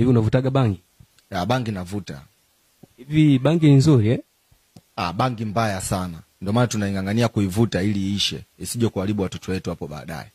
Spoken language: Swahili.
Hivi unavutaga bangi? Ya, bangi navuta. Hivi bangi nzuri eh? Ah, bangi mbaya sana. Ndio maana tunaing'ang'ania kuivuta ili iishe, isije kuharibu watoto wetu hapo baadaye.